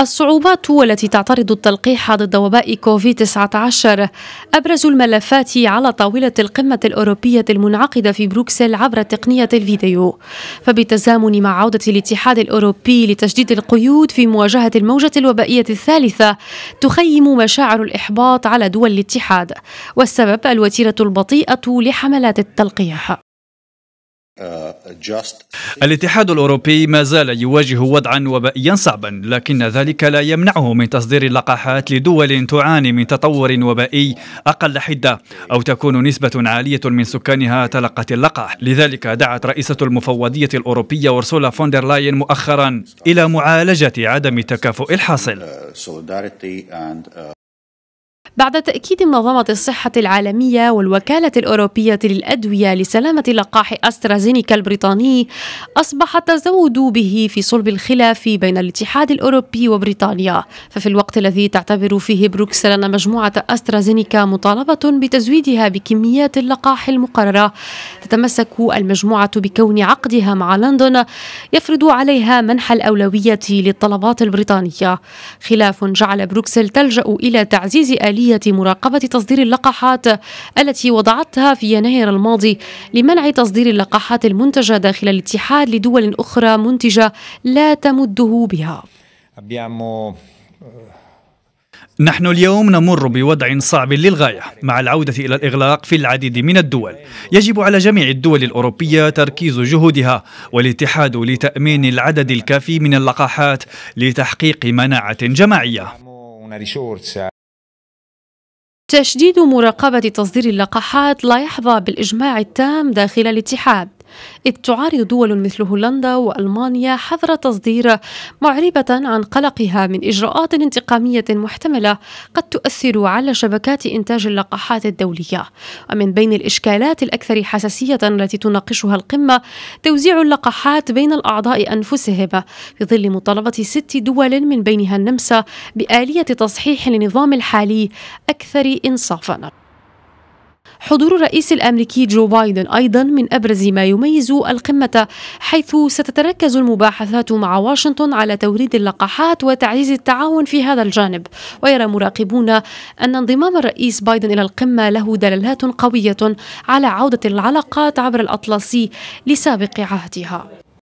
الصعوبات والتي تعترض التلقيح ضد وباء كوفيد-19 أبرز الملفات على طاولة القمة الأوروبية المنعقدة في بروكسل عبر تقنية الفيديو فبالتزامن مع عودة الاتحاد الأوروبي لتشديد القيود في مواجهة الموجة الوبائية الثالثة تخيم مشاعر الإحباط على دول الاتحاد والسبب الوتيرة البطيئة لحملات التلقيح Uh, الاتحاد الاوروبي ما زال يواجه وضعا وبائيا صعبا لكن ذلك لا يمنعه من تصدير اللقاحات لدول تعاني من تطور وبائي اقل حده او تكون نسبه عاليه من سكانها تلقت اللقاح لذلك دعت رئيسه المفوضيه الاوروبيه اورسولا فوندر لاين مؤخرا الى معالجه عدم التكافؤ الحاصل uh, بعد تأكيد منظمة الصحة العالمية والوكالة الأوروبية للأدوية لسلامة لقاح أسترازينيكا البريطاني أصبح التزود به في صلب الخلاف بين الاتحاد الأوروبي وبريطانيا ففي الوقت الذي تعتبر فيه بروكسل أن مجموعة أسترازينيكا مطالبة بتزويدها بكميات اللقاح المقررة تتمسك المجموعة بكون عقدها مع لندن يفرض عليها منح الأولوية للطلبات البريطانية خلاف جعل بروكسل تلجأ إلى تعزيز آلية عملية مراقبة تصدير اللقاحات التي وضعتها في يناير الماضي لمنع تصدير اللقاحات المنتجة داخل الاتحاد لدول أخرى منتجة لا تمده بها. آه، نحن اليوم نمر بوضع صعب للغايه مع العوده الى الاغلاق في العديد من الدول يجب على جميع الدول الاوروبيه تركيز جهودها والاتحاد لتامين العدد الكافي من اللقاحات لتحقيق مناعه جماعيه تشديد مراقبة تصدير اللقاحات لا يحظى بالإجماع التام داخل الاتحاد إذ تعارض دول مثل هولندا وألمانيا حظر تصدير معربة عن قلقها من إجراءات انتقامية محتملة قد تؤثر على شبكات إنتاج اللقاحات الدولية ومن بين الإشكالات الأكثر حساسية التي تناقشها القمة توزيع اللقاحات بين الأعضاء أنفسهم في ظل مطالبة ست دول من بينها النمسا بآلية تصحيح النظام الحالي أكثر إنصافاً حضور الرئيس الامريكي جو بايدن ايضا من ابرز ما يميز القمه حيث ستتركز المباحثات مع واشنطن على توريد اللقاحات وتعزيز التعاون في هذا الجانب ويرى مراقبون ان انضمام الرئيس بايدن الى القمه له دلالات قويه على عوده العلاقات عبر الاطلسي لسابق عهدها